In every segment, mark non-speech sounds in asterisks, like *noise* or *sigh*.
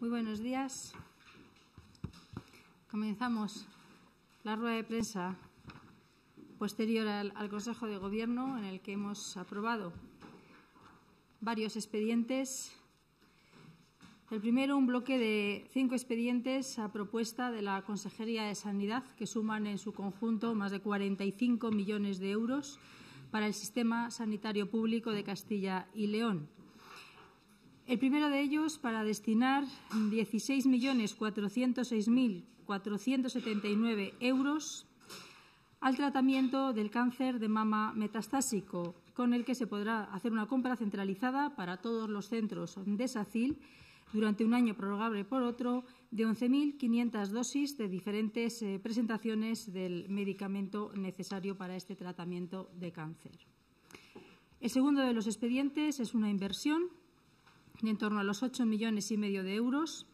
Muy buenos días. Comenzamos la rueda de prensa posterior al, Consejo de Gobierno en el que hemos aprobado varios expedientes. El primero, un bloque de cinco expedientes a propuesta de la Consejería de Sanidad, que suman en su conjunto más de 45 millones de euros para el sistema sanitario público de Castilla y León. El primero de ellos para destinar 16.406.479 euros al tratamiento del cáncer de mama metastásico, con el que se podrá hacer una compra centralizada para todos los centros de SACIL durante un año prorrogable por otro de 11.500 dosis de diferentes eh, presentaciones del medicamento necesario para este tratamiento de cáncer. El segundo de los expedientes es una inversión de en torno a los 8 millones y medio de euros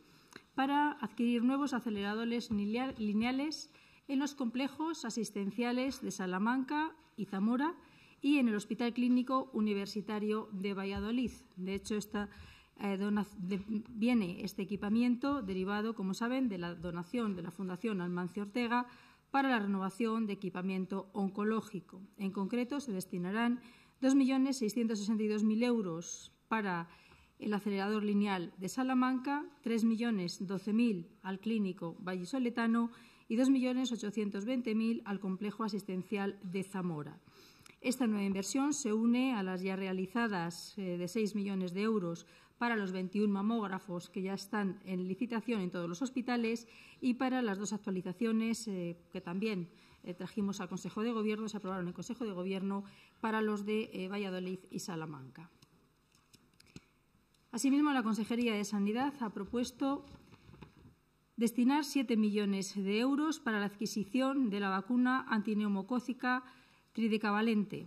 para adquirir nuevos aceleradores lineales en los complejos asistenciales de Salamanca y Zamora y en el Hospital Clínico Universitario de Valladolid. De hecho, eh, viene este equipamiento derivado, como saben, de la donación de la Fundación Almancio Ortega para la renovación de equipamiento oncológico. En concreto, se destinarán 2.662.000 euros para el acelerador lineal de Salamanca, 3.012.000 al clínico vallisoletano y 2.820.000 al complejo asistencial de Zamora. Esta nueva inversión se une a las ya realizadas eh, de 6 millones de euros para los 21 mamógrafos que ya están en licitación en todos los hospitales y para las dos actualizaciones eh, que también eh, trajimos al Consejo de Gobierno, se aprobaron en el Consejo de Gobierno para los de Valladolid y Salamanca. Asimismo, la Consejería de Sanidad ha propuesto destinar 7 millones de euros para la adquisición de la vacuna antineumocócica tridecavalente,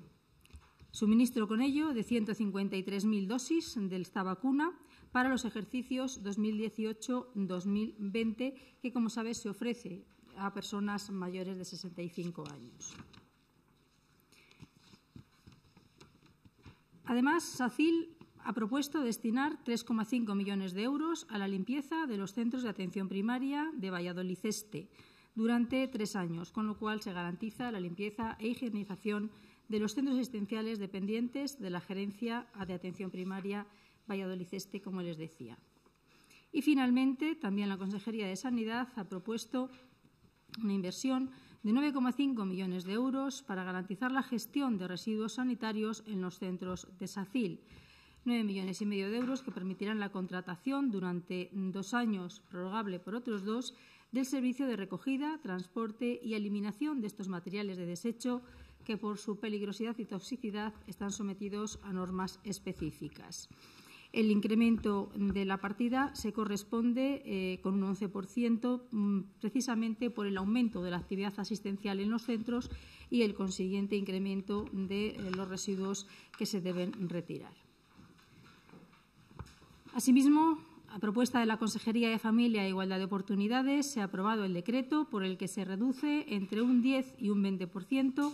suministro con ello de 153.000 dosis de esta vacuna para los ejercicios 2018-2020, que, como sabes, se ofrece a personas mayores de 65 años. Además, SACIL ha propuesto destinar 3,5 millones de euros a la limpieza de los centros de atención primaria de Valladolid Este durante tres años, con lo cual se garantiza la limpieza e higienización de los centros asistenciales dependientes de la Gerencia de Atención Primaria Valladolid Este, como les decía. Y finalmente, también la Consejería de Sanidad ha propuesto una inversión de 9,5 millones de euros para garantizar la gestión de residuos sanitarios en los centros de SACIL 9 millones y medio de euros que permitirán la contratación durante dos años, prorrogable por otros dos, del servicio de recogida, transporte y eliminación de estos materiales de desecho que por su peligrosidad y toxicidad están sometidos a normas específicas. El incremento de la partida se corresponde eh, con un 11% mm, precisamente por el aumento de la actividad asistencial en los centros y el consiguiente incremento de eh, los residuos que se deben retirar. Asimismo, a propuesta de la Consejería de Familia e Igualdad de Oportunidades, se ha aprobado el decreto por el que se reduce entre un 10 y un 20%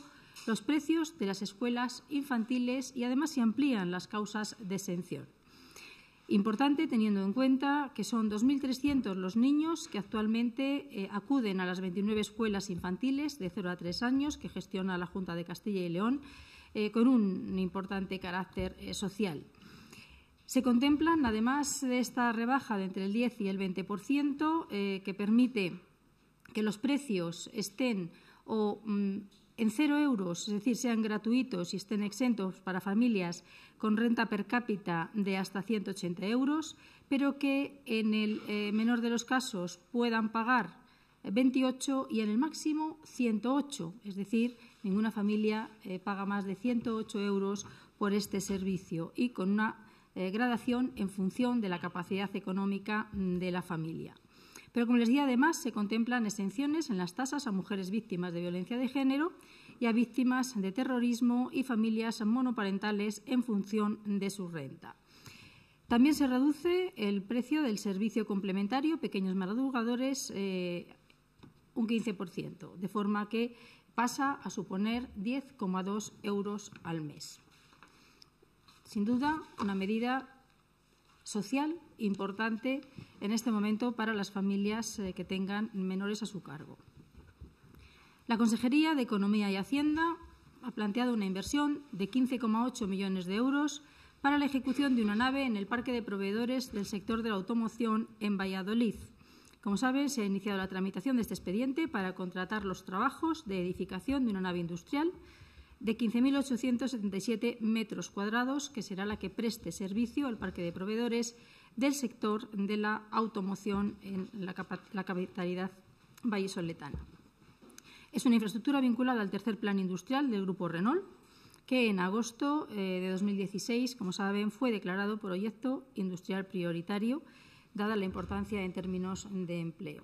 los precios de las escuelas infantiles y además se amplían las causas de exención. Importante teniendo en cuenta que son 2.300 los niños que actualmente eh, acuden a las 29 escuelas infantiles de 0 a 3 años que gestiona la Junta de Castilla y León eh, con un importante carácter eh, social. Se contemplan, además de esta rebaja de entre el 10 y el 20%, eh, que permite que los precios estén mm, en cero euros, es decir, sean gratuitos y estén exentos para familias con renta per cápita de hasta 180 euros, pero que en el eh, menor de los casos puedan pagar 28 y en el máximo 108, es decir, ninguna familia eh, paga más de 108 euros por este servicio y con una degradación eh, gradación en función de la capacidad económica mm, de la familia. Pero como les decía, además se contemplan exenciones en las tasas a mujeres víctimas de violencia de género y a víctimas de terrorismo y familias monoparentales en función de su renta. También se reduce el precio del servicio complementario pequeños madrugadores eh, un 15%, de forma que pasa a suponer 10,2 euros al mes. Sin duda, una medida social importante en este momento para las familias eh, que tengan menores a su cargo. La Consejería de Economía y Hacienda ha planteado una inversión de 15,8 millones de euros para la ejecución de una nave en el parque de proveedores del sector de la automoción en Valladolid. Como saben, se ha iniciado la tramitación de este expediente para contratar los trabajos de edificación de una nave industrial de 15.877 metros cuadrados, que será la que preste servicio al parque de proveedores del sector de la automoción en la, capitalidad vallesoletana. Es una infraestructura vinculada al tercer plan industrial del Grupo Renault, que en agosto eh, de 2016, como saben, fue declarado proyecto industrial prioritario, dada la importancia en términos de empleo.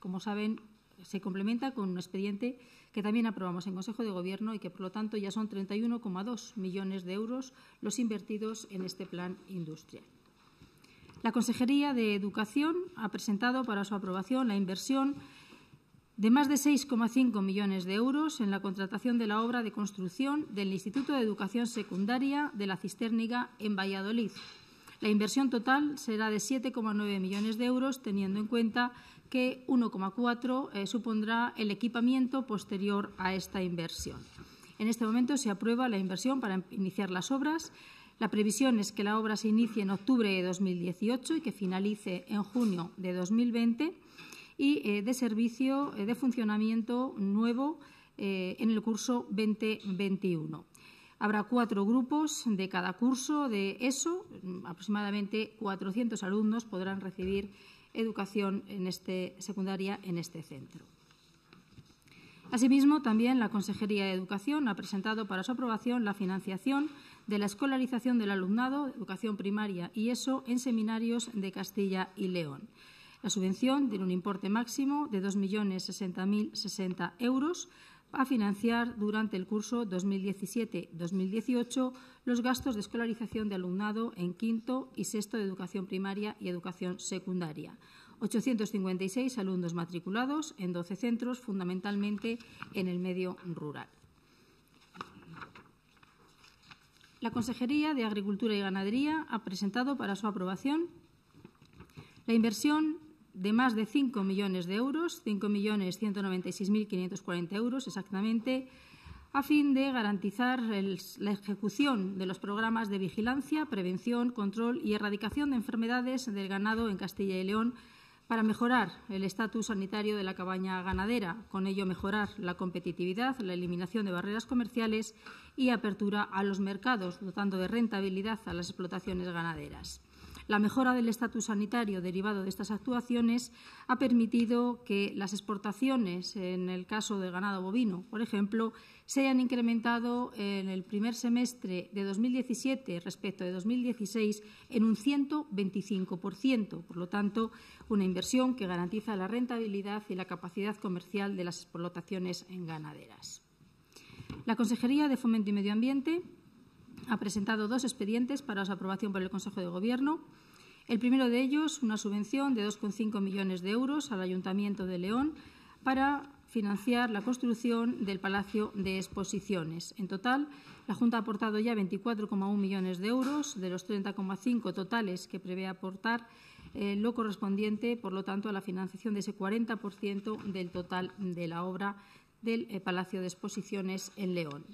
Como saben, se complementa con un expediente que también aprobamos en Consejo de Gobierno y que, por lo tanto, ya son 31,2 millones de euros los invertidos en este plan industrial. La Consejería de Educación ha presentado para su aprobación la inversión de más de 6,5 millones de euros en la contratación de la obra de construcción del Instituto de Educación Secundaria de la Cisterniga en Valladolid. La inversión total será de 7,9 millones de euros, teniendo en cuenta que 1,4 eh, supondrá el equipamiento posterior a esta inversión. En este momento se aprueba la inversión para iniciar las obras. La previsión es que la obra se inicie en octubre de 2018 y que finalice en junio de 2020 y eh, de servicio eh, de funcionamiento nuevo en el curso 2021. Habrá cuatro grupos de cada curso de ESO, mm, aproximadamente 400 alumnos podrán recibir educación en este, secundaria en este centro. Asimismo, también la Consejería de Educación ha presentado para su aprobación la financiación de la escolarización del alumnado, de educación primaria y ESO en seminarios de Castilla y León. La subvención tiene un importe máximo de 2.060.060 euros a financiar durante el curso 2017-2018 los gastos de escolarización de alumnado en quinto y sexto de educación primaria y educación secundaria. 856 alumnos matriculados en 12 centros, fundamentalmente en el medio rural. La Consejería de Agricultura y Ganadería ha presentado para su aprobación la inversión de más de 5 millones de euros, 5.196.540 euros exactamente, a fin de garantizar la ejecución de los programas de vigilancia, prevención, control y erradicación de enfermedades del ganado en Castilla y León para mejorar el estatus sanitario de la cabaña ganadera, con ello mejorar la competitividad, la eliminación de barreras comerciales y apertura a los mercados, dotando de rentabilidad a las explotaciones ganaderas. La mejora del estatus sanitario derivado de estas actuaciones ha permitido que las exportaciones, en el caso del ganado bovino, por ejemplo, se hayan incrementado en el primer semestre de 2017 respecto de 2016 en un 125%. Por lo tanto, una inversión que garantiza la rentabilidad y la capacidad comercial de las explotaciones en ganaderas. La Consejería de Fomento y Medio Ambiente ha presentado dos expedientes para su aprobación por el Consejo de Gobierno. El primero de ellos, una subvención de 2,5 millones de euros al Ayuntamiento de León para financiar la construcción del Palacio de Exposiciones. En total, la Junta ha aportado ya 24,1 millones de euros, de los 30,5 totales que prevé aportar, eh, lo correspondiente, por lo tanto, a la financiación de ese 40% del total de la obra del eh, Palacio de Exposiciones en León.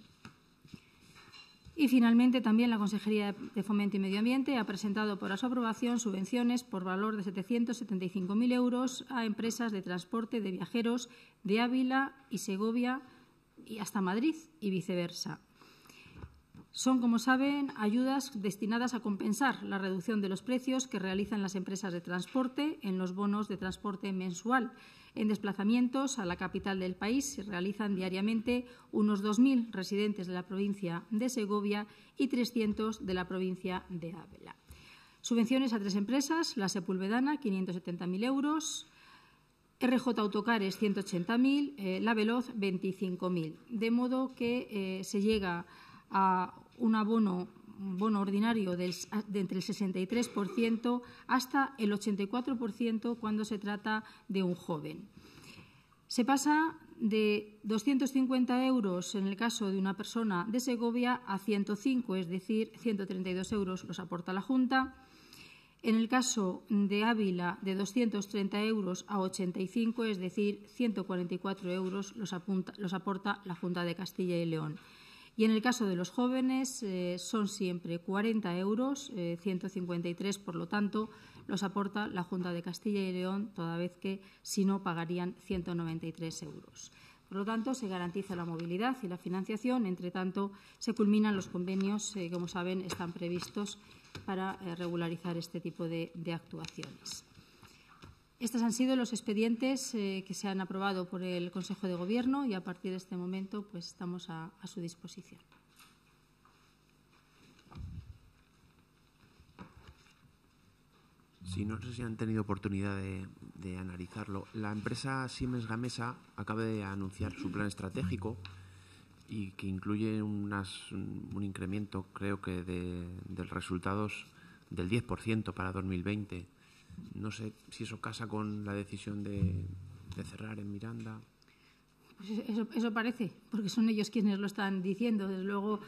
Y finalmente también la Consejería de Fomento y Medio Ambiente ha presentado para su aprobación subvenciones por valor de 775.000 euros a empresas de transporte de viajeros de Ávila y Segovia y hasta Madrid y viceversa. Son, como saben, ayudas destinadas a compensar la reducción de los precios que realizan las empresas de transporte en los bonos de transporte mensual en desplazamientos a la capital del país se realizan diariamente unos 2.000 residentes de la provincia de Segovia y 300 de la provincia de Ávila. Subvenciones a tres empresas, la Sepulvedana, 570.000 euros, RJ Autocares 180.000, eh, La Veloz 25.000. De modo que eh, se llega a un abono bono ordinario ah, de entre el 63% hasta el 84% cuando se trata de un joven. Se pasa de 250 euros en el caso de una persona de Segovia a 105, es decir, 132 euros los aporta la Junta. En el caso de Ávila, de 230 euros a 85, es decir, 144 euros los aporta la Junta de Castilla y León. Y en el caso de los jóvenes eh, son siempre 40 euros, 153 eh, por lo tanto los aporta la Junta de Castilla y León, toda vez que si no pagarían 193 euros. Por lo tanto, se garantiza la movilidad y la financiación. Entre tanto, se culminan los convenios que, eh, como saben, están previstos para regularizar este tipo de actuaciones. Estos han sido los expedientes eh, que se han aprobado por el Consejo de Gobierno y a partir de este momento pues, estamos a, su disposición. Sí, no sé si han tenido oportunidad de, analizarlo. La empresa Siemens Gamesa acaba de anunciar su plan estratégico y que incluye un incremento, creo que, de, de resultados del 10% para 2020 no sé si eso casa con la decisión de, cerrar en Miranda. Pues eso, parece, porque son ellos quienes lo están diciendo. Desde luego,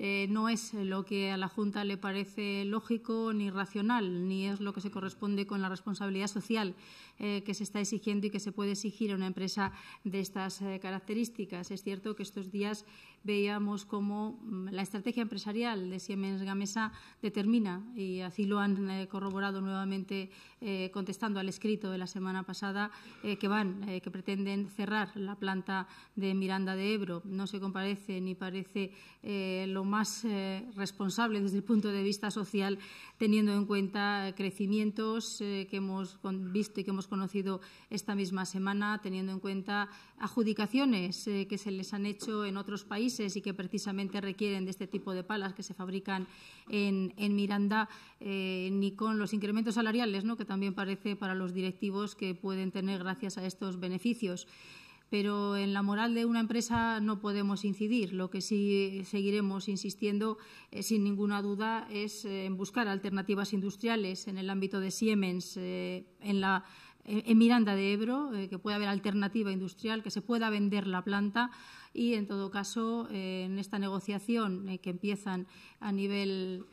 eh, no es lo que a la Junta le parece lógico ni racional, ni es lo que se corresponde con la responsabilidad social eh, que se está exigiendo y que se puede exigir a una empresa de estas eh, características. Es cierto que estos días veíamos cómo mm, la estrategia empresarial de Siemens Gamesa determina, y así lo han corroborado nuevamente contestando al escrito de la semana pasada, que van, que pretenden cerrar la planta de Miranda de Ebro. No se comparece ni parece lo más eh, responsable desde el punto de vista social, teniendo en cuenta eh, crecimientos eh, que hemos visto y que hemos conocido esta misma semana, teniendo en cuenta adjudicaciones que se les han hecho en otros países y que precisamente requieren de este tipo de palas que se fabrican en, en Miranda, ni con los incrementos salariales, ¿no? que también parece para los directivos que pueden tener gracias a estos beneficios pero en la moral de una empresa no podemos incidir. Lo que sí seguiremos insistiendo, eh, sin ninguna duda, es eh, en buscar alternativas industriales en el ámbito de Siemens, eh, en Miranda de Ebro, que pueda haber alternativa industrial, que se pueda vender la planta y, en todo caso, en esta negociación que empiezan a nivel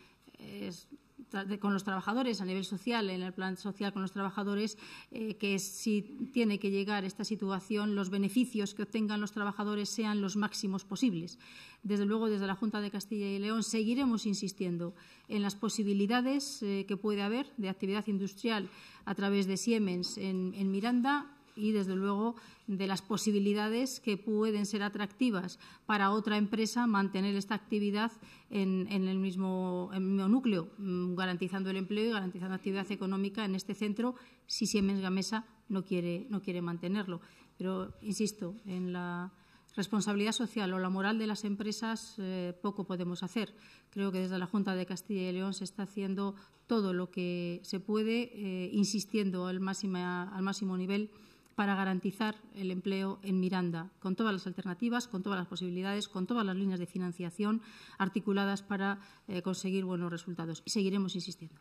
con los trabajadores a nivel social, en el plan social con los trabajadores, eh, que si tiene que llegar esta situación, los beneficios que obtengan los trabajadores sean los máximos posibles. Desde luego, desde la Junta de Castilla y León seguiremos insistiendo en las posibilidades eh, que puede haber de actividad industrial a través de Siemens en Miranda y, desde luego, de las posibilidades que pueden ser atractivas para otra empresa mantener esta actividad en, el, mismo, núcleo, mm, garantizando el empleo y garantizando actividad económica en este centro si Siemens Gamesa no quiere, no quiere mantenerlo. Pero, insisto, en la responsabilidad social o la moral de las empresas eh, poco podemos hacer. Creo que desde la Junta de Castilla y León se está haciendo todo lo que se puede, eh, insistiendo al máximo nivel para garantizar el empleo en Miranda, con todas las alternativas, con todas las posibilidades, con todas las líneas de financiación articuladas para eh, conseguir buenos resultados. Y seguiremos insistiendo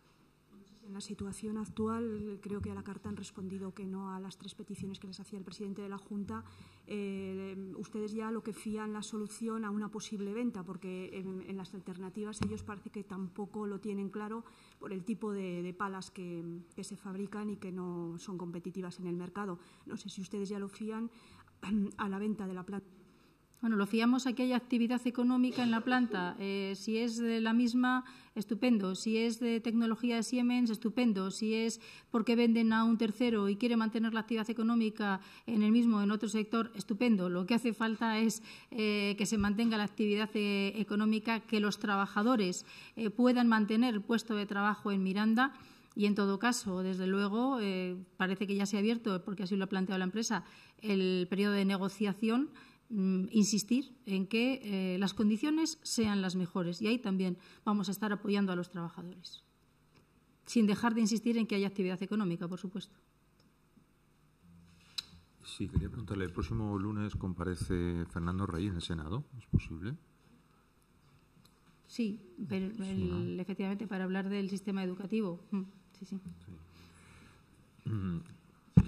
la situación actual, creo que a la carta han respondido que no a las tres peticiones que les hacía el presidente de la Junta. Eh, ustedes ya lo que fían la solución a una posible venta, porque en, las alternativas ellos parece que tampoco lo tienen claro por el tipo de, palas que, que se fabrican y que no son competitivas en el mercado. No sé si ustedes ya lo fían *clears throat* a la venta de la planta. Bueno, lo fiamos a que haya actividad económica en la planta. Eh, si es de la misma, estupendo. Si es de tecnología de Siemens, estupendo. Si es porque venden a un tercero y quiere mantener la actividad económica en el mismo, en otro sector, estupendo. Lo que hace falta es eh, que se mantenga la actividad eh, económica, que los trabajadores puedan mantener puesto de trabajo en Miranda. Y en todo caso, desde luego, parece que ya se ha abierto, porque así lo ha planteado la empresa, el periodo de negociación Mm, insistir en que eh, las condiciones sean las mejores y ahí también vamos a estar apoyando a los trabajadores, sin dejar de insistir en que haya actividad económica, por supuesto. Sí, quería preguntarle, ¿el próximo lunes comparece Fernando Reyes en el Senado? ¿Es posible? Sí, pero efectivamente para hablar del sistema educativo. Mm, sí, sí. Mm,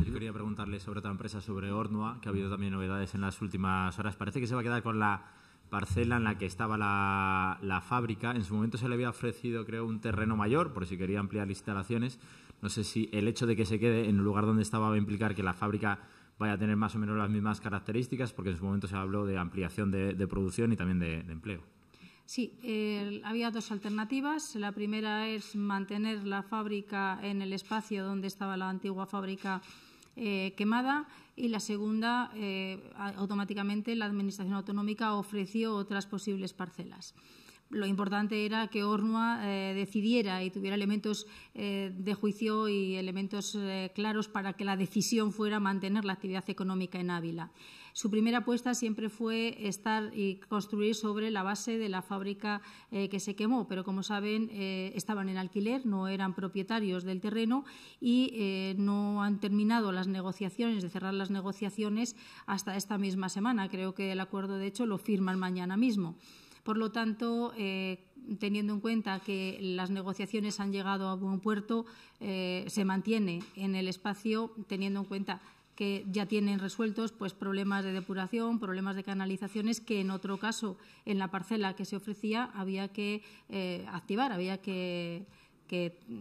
yo quería preguntarle sobre otra empresa, sobre Ornua, que ha habido también novedades en las últimas horas. Parece que se va a quedar con la parcela en la que estaba la, fábrica. En su momento se le había ofrecido, creo, un terreno mayor, por si quería ampliar instalaciones. No sé si el hecho de que se quede en el lugar donde estaba va a implicar que la fábrica vaya a tener más o menos las mismas características, porque en su momento se habló de ampliación de, producción y también de empleo. Sí, había dos alternativas. La primera es mantener la fábrica en el espacio donde estaba la antigua fábrica eh, quemada y la segunda, eh, automáticamente la Administración Autonómica ofreció otras posibles parcelas. Lo importante era que Ornua eh, decidiera y tuviera elementos de juicio y elementos claros para que la decisión fuera mantener la actividad económica en Ávila. Su primera apuesta siempre fue estar y construir sobre la base de la fábrica eh, que se quemó, pero como saben, eh, estaban en alquiler, no eran propietarios del terreno y eh, no han terminado las negociaciones, de cerrar las negociaciones hasta esta misma semana. Creo que el acuerdo, de hecho, lo firman mañana mismo. Por lo tanto, teniendo en cuenta que las negociaciones han llegado a buen puerto, se mantiene en el espacio, teniendo en cuenta que ya tienen resueltos pues, problemas de depuración, problemas de canalizaciones que en otro caso, en la parcela que se ofrecía, había que eh, activar, había que,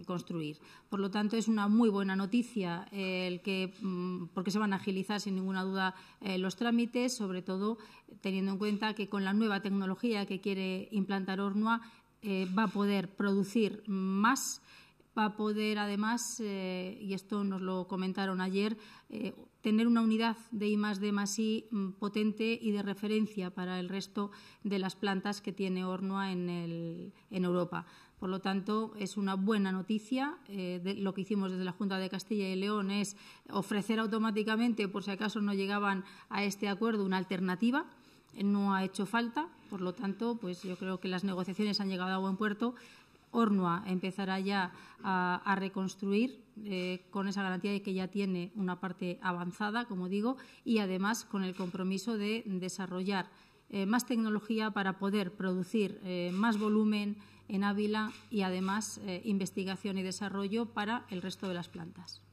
construir. Por lo tanto, es una muy buena noticia eh, el que, mm, porque se van a agilizar sin ninguna duda eh, los trámites, sobre todo teniendo en cuenta que con la nueva tecnología que quiere implantar Ornua va a poder producir más va a poder además, eh, y esto nos lo comentaron ayer, eh, tener una unidad de I más D I mm, potente y de referencia para el resto de las plantas que tiene hornoa en, Europa. Por lo tanto, es una buena noticia. Eh, de, lo que hicimos desde la Junta de Castilla y León es ofrecer automáticamente, por si acaso no llegaban a este acuerdo, una alternativa no ha hecho falta, por lo tanto, pues yo creo que las negociaciones han llegado a buen puerto Ornua empezará ya a, reconstruir eh, con esa garantía de que ya tiene una parte avanzada, como digo, y además con el compromiso de desarrollar eh, más tecnología para poder producir eh, más volumen en Ávila y además investigación y desarrollo para el resto de las plantas.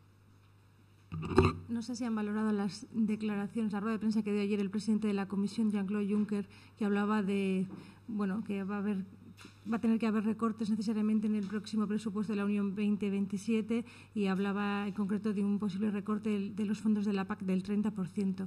No sé si han valorado las declaraciones, la rueda de prensa que dio ayer el presidente de la Comisión, Jean-Claude Juncker, que hablaba de bueno que va a haber va a tener que haber recortes necesariamente en el próximo presupuesto de la Unión 2027 y hablaba en concreto de un posible recorte de los fondos de la PAC del 30%.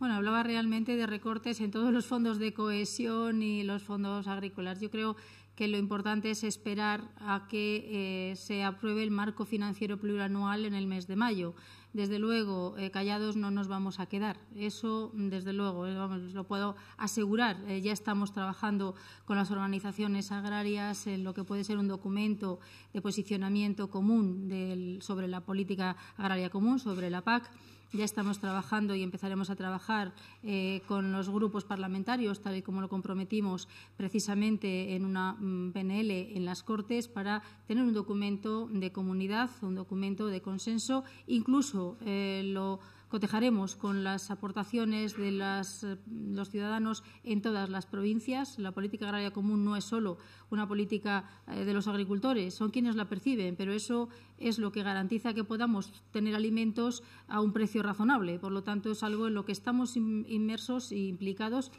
Bueno, hablaba realmente de recortes en todos los fondos de cohesión y los fondos agrícolas. Yo creo que lo importante es esperar a que eh, se apruebe el marco financiero plurianual en el mes de mayo. Desde luego, eh, callados no nos vamos a quedar. Eso, desde luego, eh, lo puedo asegurar. ya estamos trabajando con las organizaciones agrarias en lo que puede ser un documento de posicionamiento común sobre la política agraria común, sobre la PAC. Ya estamos trabajando y empezaremos a trabajar eh, con los grupos parlamentarios, tal y como lo comprometimos precisamente en una mm, PNL en las Cortes, para tener un documento de comunidad, un documento de consenso. Incluso eh, lo cotejaremos con las aportaciones de eh, los ciudadanos en todas las provincias. La política agraria común no es solo una política eh, de los agricultores, son quienes la perciben, pero eso es lo que garantiza que podamos tener alimentos a un precio razonable. Por lo tanto, es algo en lo que estamos inmersos e implicados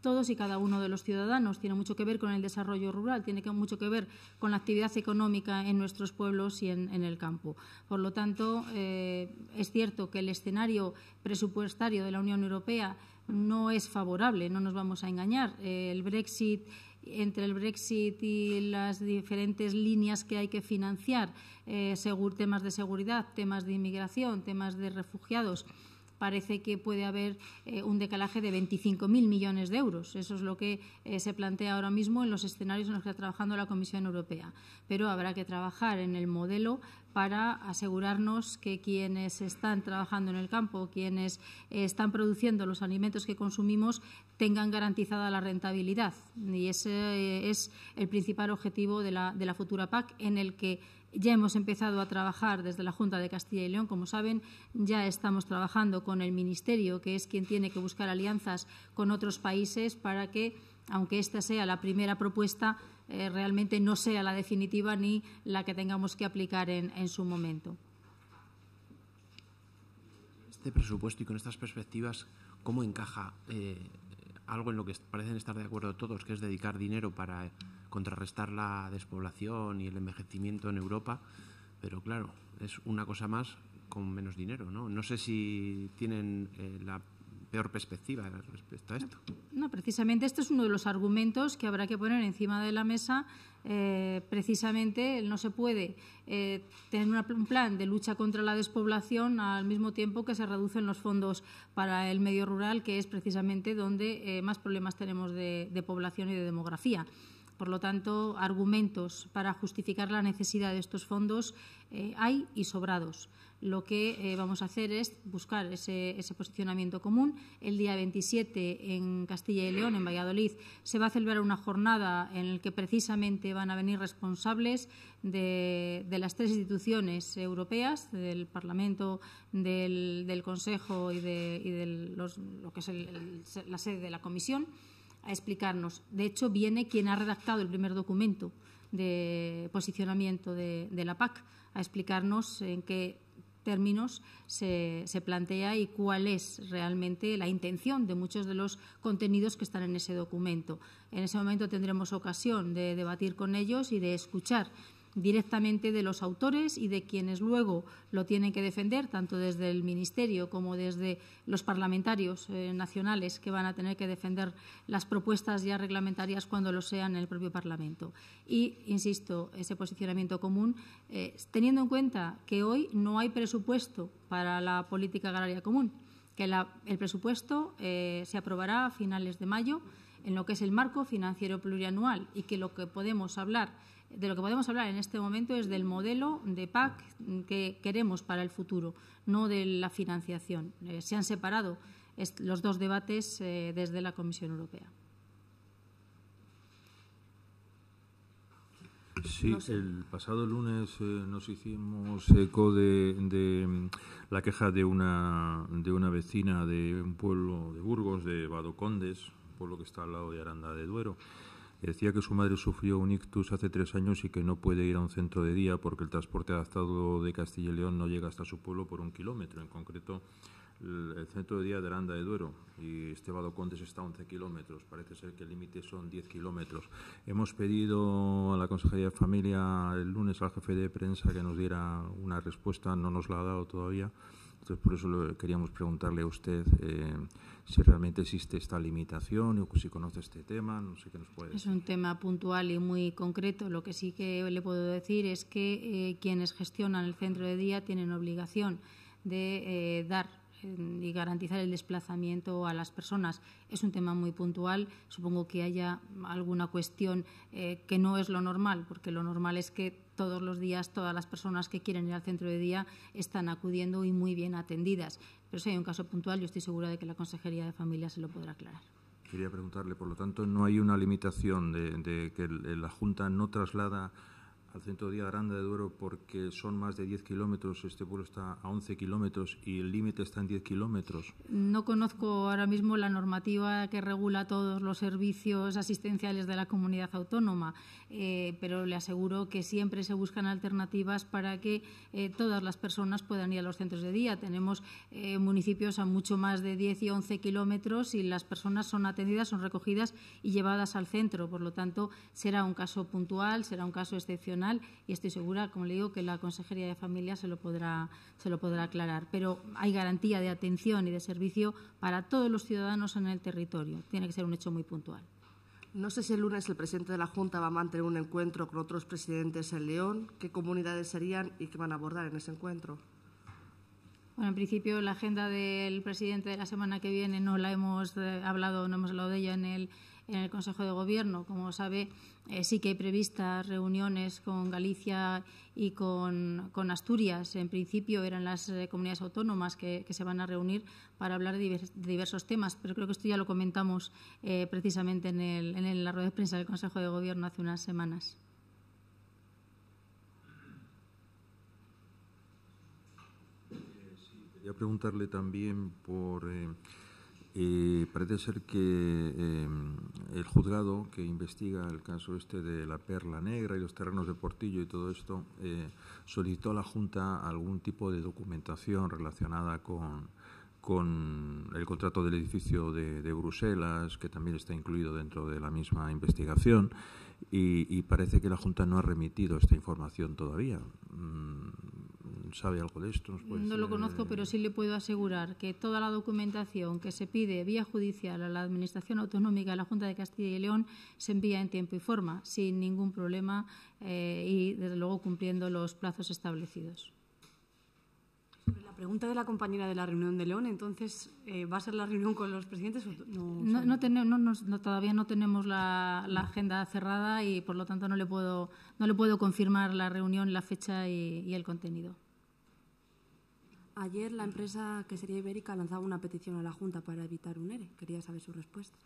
todos y cada uno de los ciudadanos. Tiene mucho que ver con el desarrollo rural, tiene mucho que ver con la actividad económica en nuestros pueblos y en, el campo. Por lo tanto, eh, es cierto que el escenario presupuestario de la Unión Europea no es favorable, no nos vamos a engañar. Eh, el Brexit entre el Brexit y las diferentes líneas que hay que financiar, eh, temas de seguridad, temas de inmigración, temas de refugiados, parece que puede haber eh, un decalaje de 25.000 millones de euros. Eso es lo que eh, se plantea ahora mismo en los escenarios en los que está trabajando la Comisión Europea. Pero habrá que trabajar en el modelo para asegurarnos que quienes están trabajando en el campo, quienes eh, están produciendo los alimentos que consumimos, tengan garantizada la rentabilidad. Y ese es el principal objetivo de la futura PAC, en el que ya hemos empezado a trabajar desde la Junta de Castilla y León, como saben, ya estamos trabajando con el Ministerio, que es quien tiene que buscar alianzas con otros países para que, aunque esta sea la primera propuesta, eh, realmente no sea la definitiva ni la que tengamos que aplicar en, su momento. Este presupuesto y con estas perspectivas, ¿cómo encaja eh, algo en lo que parecen estar de acuerdo todos, que es dedicar dinero para eh, contrarrestar la despoblación y el envejecimiento en Europa, pero claro, es una cosa más con menos dinero, ¿no? sé si tienen eh, la peor perspectiva respecto a esto. No, precisamente este es uno de los argumentos que habrá que poner encima de la mesa. Eh, precisamente no se puede eh, tener un plan de lucha contra la despoblación al mismo tiempo que se reducen los fondos para el medio rural, que es precisamente donde eh, más problemas tenemos de población y de demografía. Por lo tanto, argumentos para justificar la necesidad de estos fondos eh, hay y sobrados. Lo que eh, vamos a hacer es buscar ese, posicionamiento común. El día 27 en Castilla y León, en Valladolid, se va a celebrar una jornada en la que precisamente van a venir responsables de, las tres instituciones europeas, del Parlamento, del, Consejo y de, lo que es la sede de la Comisión a explicarnos. De hecho, viene quien ha redactado el primer documento de posicionamiento de, la PAC a explicarnos en qué términos se, plantea y cuál es realmente la intención de muchos de los contenidos que están en ese documento. En ese momento tendremos ocasión de debatir con ellos y de escuchar directamente de los autores y de quienes luego lo tienen que defender, tanto desde el Ministerio como desde los parlamentarios eh, nacionales que van a tener que defender las propuestas ya reglamentarias cuando lo sean en el propio Parlamento. Y, insisto, ese posicionamiento común, eh, teniendo en cuenta que hoy no hay presupuesto para la política agraria común, que el presupuesto eh, se aprobará a finales de mayo en lo que es el marco financiero plurianual y que lo que podemos hablar de lo que podemos hablar en este momento es del modelo de PAC que queremos para el futuro, no de la financiación. Eh, se han separado los dos debates eh, desde la Comisión Europea. Sí, el pasado lunes eh, nos hicimos eco de, mm, la queja de una, de una vecina de un pueblo de Burgos, de Badocondes, Condes, pueblo que está al lado de Aranda de Duero, Decía que su madre sufrió un ictus hace tres años y que no puede ir a un centro de día porque el transporte adaptado de Castilla y León no llega hasta su pueblo por un kilómetro, en concreto el centro de día de Aranda de Duero y Estebado Contes está a 11 kilómetros. Parece ser que el límite son 10 kilómetros. Hemos pedido a la Consejería de Familia el lunes al jefe de prensa que nos diera una respuesta, no nos la ha dado todavía por eso queríamos preguntarle a usted eh, si realmente existe esta limitación o si conoce este tema. No sé qué nos puede Es un tema puntual y muy concreto. Lo que sí que le puedo decir es que eh, quienes gestionan el centro de día tienen obligación de eh, dar y garantizar el desplazamiento a las personas. Es un tema muy puntual. Supongo que haya alguna cuestión que no es lo normal, porque lo normal es que todos los días todas las personas que quieren ir al centro de día están acudiendo y muy bien atendidas. Pero si hay un caso puntual, yo estoy segura de que la Consejería de Familia se lo podrá aclarar. Quería preguntarle, por lo tanto, ¿no hay una limitación de, que la Junta no traslada al centro de Grande de Duero porque son más de 10 kilómetros, este pueblo está a 11 kilómetros y el límite está en 10 kilómetros. No conozco ahora mismo la normativa que regula todos los servicios asistenciales de la comunidad autónoma, eh, pero le aseguro que siempre se buscan alternativas para que eh, todas las personas puedan ir a los centros de día. Tenemos eh, municipios a mucho más de 10 y 11 kilómetros y las personas son atendidas, son recogidas y llevadas al centro. Por lo tanto, será un caso puntual, será un caso excepcional y estoy segura, como le digo, que la Consejería de Familia se lo podrá, se lo podrá aclarar. Pero hay garantía de atención y de servicio para todos los ciudadanos en el territorio. Tiene que ser un hecho muy puntual. No sé si el lunes el presidente de la Junta va a mantener un encuentro con otros presidentes en León. ¿Qué comunidades serían y qué van a abordar en ese encuentro? Bueno, en principio la agenda del presidente de la semana que viene no la hemos eh, hablado, no hemos hablado de ella en el, en el Consejo de Gobierno. Como sabe, eh, sí que hay previstas reuniones con Galicia y con, Asturias. En principio eran las eh, comunidades autónomas que, se van a reunir para hablar de, diversos temas, pero creo que esto ya lo comentamos eh, precisamente en, en la rueda de prensa del Consejo de Gobierno hace unas semanas. Quería preguntarle también por parece ser que em, el juzgado que investiga el caso este de la perla negra y los terrenos de Portillo y todo esto eh, solicitó a la Junta algún tipo de documentación relacionada con, el contrato del edificio de, Bruselas, que también está incluido dentro de la misma investigación, y, parece que la Junta no ha remitido esta información todavía. Mm, sabe algo de esto. no lo conozco, pero sí le puedo asegurar que toda la documentación que se pide vía judicial a la Administración Autonómica de la Junta de Castilla y León se envía en tiempo y forma, sin ningún problema eh, y, desde luego, cumpliendo los plazos establecidos. Sobre la pregunta de la compañera de la reunión de León, entonces, eh, ¿va a ser la reunión con los presidentes? no, todavía no tenemos la, agenda cerrada y, por lo tanto, no le puedo, confirmar la reunión, la fecha y el contenido. Ayer la empresa que sería ibérica lanzaba una petición a la Junta para evitar un ERE. Quería saber su respuesta.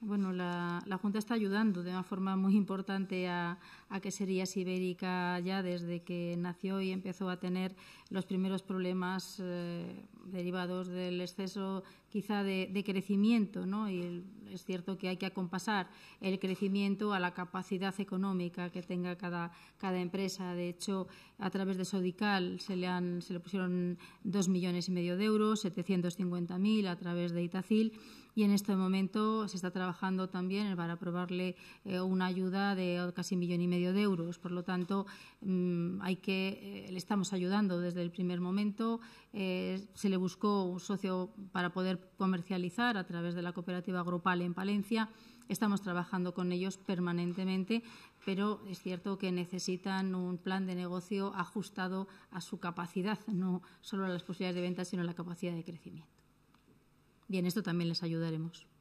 Bueno, la, Junta está ayudando de una forma muy importante a, a sería Ibérica ya desde que nació y empezó a tener los primeros problemas eh, derivados del exceso quizá de, crecimiento, ¿no? Y es cierto que hay que acompasar el crecimiento a la capacidad económica que tenga cada, cada empresa. De hecho, a través de Sodical se le, se le pusieron dos millones y medio de euros, 750.000 a través de Itacil y en este momento se está trabajando también para aprobarle eh, una ayuda de casi un millón y medio de euros. Por lo tanto, mm, hay que eh, le estamos ayudando desde el primer momento. Eh, se le buscó un socio para poder comercializar a través de la cooperativa grupal en Palencia. Estamos trabajando con ellos permanentemente, pero es cierto que necesitan un plan de negocio ajustado a su capacidad, no solo a las posibilidades de venta, sino a la capacidad de crecimiento. Bien, esto también les ayudaremos.